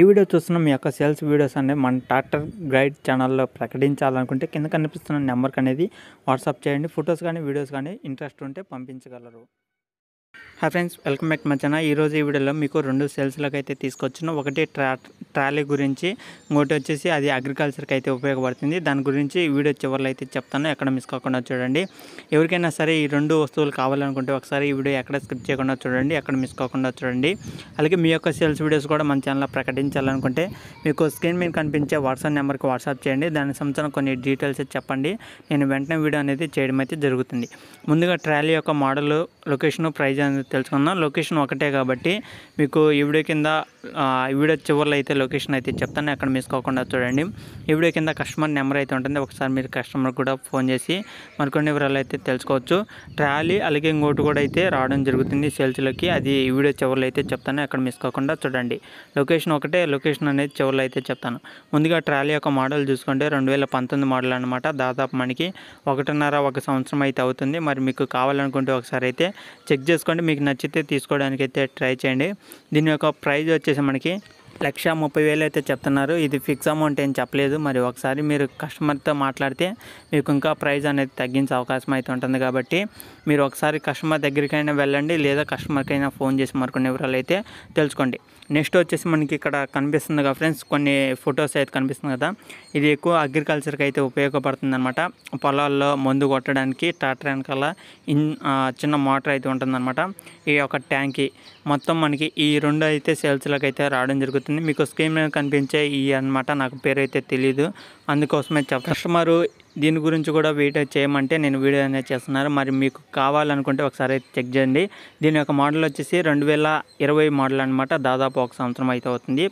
ఈ వీడియో చూస్తున్న మీ యొక్క సేల్స్ వీడియోస్ అనేవి మన ట్రాక్టర్ గైడ్ ఛానల్లో ప్రకటించాలనుకుంటే కింద కనిపిస్తున్న నెంబర్కి అనేది వాట్సాప్ చేయండి ఫొటోస్ కానీ వీడియోస్ కానీ ఇంట్రెస్ట్ ఉంటే పంపించగలరు హాయ్ ఫ్రెండ్స్ వెల్కమ్ బ్యాక్ మధ్యాహ్నం ఈరోజు ఈ వీడియోలో మీకు రెండు సేల్స్లోకి అయితే తీసుకొచ్చిన ఒకటి ట్రా ట్రాలీ గురించి ఇంకోటి వచ్చేసి అది అగ్రికల్చర్కి అయితే ఉపయోగపడుతుంది దాని గురించి వీడియో చివరిలో అయితే చెప్తాను ఎక్కడ మిస్ కాకుండా చూడండి ఎవరికైనా సరే ఈ రెండు వస్తువులు కావాలనుకుంటే ఒకసారి ఈ వీడియో ఎక్కడ స్కిప్ చేయకుండా చూడండి ఎక్కడ మిస్ కాకుండా చూడండి అలాగే మీ యొక్క సేల్స్ వీడియోస్ కూడా మన ఛానల్లో ప్రకటించాలనుకుంటే మీకు స్క్రీన్ మీద కనిపించే వాట్సాప్ నెంబర్కి వాట్సాప్ చేయండి దాని సంబంధించిన కొన్ని డీటెయిల్స్ చెప్పండి నేను వెంటనే వీడియో అనేది చేయడం అయితే జరుగుతుంది ముందుగా ట్రాలీ యొక్క మోడల్ లొకేషన్ ప్రైజ్ అనేది తెలుసుకుందాం లొకేషన్ ఒకటే కాబట్టి మీకు ఈ వీడియో కింద ఈ వీడియో చివరిలో అయితే లొకేషన్ అయితే చెప్తాను అక్కడ మిస్ కాకుండా చూడండి ఈ వీడియో కింద కస్టమర్ నెంబర్ అయితే ఉంటుంది ఒకసారి మీరు కస్టమర్ కూడా ఫోన్ చేసి మరికొన్ని వివరాలు అయితే తెలుసుకోవచ్చు ట్రాలీ అలాగే ఇంకోటి కూడా అయితే రావడం జరుగుతుంది సేల్స్లోకి అది ఈ వీడియో చివరిలో అయితే చెప్తాను అక్కడ మిస్ కాకుండా చూడండి లొకేషన్ ఒకటే లొకేషన్ అనేది చివరిలో అయితే చెప్తాను ముందుగా ట్రాలీ యొక్క మోడల్ చూసుకుంటే రెండు వేల పంతొమ్మిది మోడల్ అనమాట దాదాపు మనకి ఒకటిన్నర ఒక సంవత్సరం అయితే అవుతుంది మరి మీకు కావాలనుకుంటే ఒకసారి అయితే చెక్ చేసుకోండి మీకు నచ్చితే తీసుకోవడానికి అయితే ట్రై చేయండి దీని యొక్క ప్రైజ్ వచ్చేసి మనకి లక్ష ముప్పై వేలు అయితే చెప్తున్నారు ఇది ఫిక్స్ అమౌంట్ ఏం చెప్పలేదు మరి ఒకసారి మీరు కస్టమర్తో మాట్లాడితే మీకు ఇంకా ప్రైస్ అనేది తగ్గించే అవకాశం అయితే ఉంటుంది కాబట్టి మీరు ఒకసారి కస్టమర్ దగ్గరికైనా వెళ్ళండి లేదా కస్టమర్కైనా ఫోన్ చేసి మరికొన్ని వివరాలు అయితే తెలుసుకోండి నెక్స్ట్ వచ్చేసి మనకి ఇక్కడ కనిపిస్తుంది కదా ఫ్రెండ్స్ కొన్ని ఫొటోస్ అయితే కనిపిస్తుంది కదా ఇది ఎక్కువ అగ్రికల్చర్కి అయితే ఉపయోగపడుతుంది అనమాట పొలాల్లో మందు కొట్టడానికి ట్రాక్టర్ వెనకాల ఇన్ చిన్న మోటార్ అయితే అనమాట ఈ యొక్క ట్యాంకి మొత్తం మనకి ఈ రెండు అయితే సేల్స్లకు అయితే రావడం జరుగుతుంది అవుతుంది మీకు స్క్రీన్ కనిపించే ఈ అనమాట నాకు పేరు అయితే తెలియదు అందుకోసమే చెప్ కస్టమరు దీని గురించి కూడా వీడియో చేయమంటే నేను వీడియో అనేది చేస్తున్నారు మరి మీకు కావాలనుకుంటే ఒకసారి చెక్ చేయండి దీని యొక్క మోడల్ వచ్చేసి రెండు వేల ఇరవై మోడల్ అనమాట దాదాపు ఒక సంవత్సరం అయితే అవుతుంది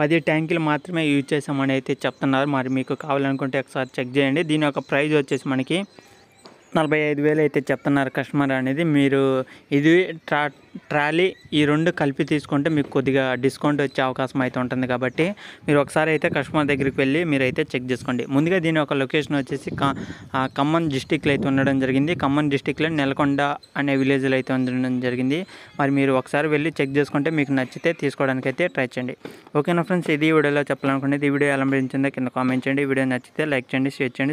పది ట్యాంకులు మాత్రమే యూజ్ చేసామని అయితే చెప్తున్నారు మరి మీకు కావాలనుకుంటే ఒకసారి చెక్ చేయండి దీని యొక్క ప్రైజ్ వచ్చేసి మనకి నలభై ఐదు వేలు అయితే చెప్తున్నారు కస్టమర్ అనేది మీరు ఇది ట్రా ట్రాలీ ఈ రెండు కలిపి తీసుకుంటే మీకు కొద్దిగా డిస్కౌంట్ వచ్చే అవకాశం అయితే ఉంటుంది కాబట్టి మీరు ఒకసారి అయితే కస్టమర్ దగ్గరికి వెళ్ళి మీరైతే చెక్ చేసుకోండి ముందుగా దీని ఒక లొకేషన్ వచ్చేసి ఖమ్మం డిస్టిక్లో అయితే ఉండడం జరిగింది ఖమ్మం డిస్టిక్లో నెలకొండ అనే విలేజ్లో అయితే ఉండడం జరిగింది మరి మీరు ఒకసారి వెళ్ళి చెక్ చేసుకుంటే మీకు నచ్చితే తీసుకోవడానికి అయితే ట్రై చేయండి ఓకేనా ఫ్రెండ్స్ ఇది వీడియోలో చెప్పాలనుకుంటే ఈ వీడియో ఎలా కింద కామెంట్ చేయండి వీడియో నచ్చితే లైక్ చేయండి షేర్ చేయండి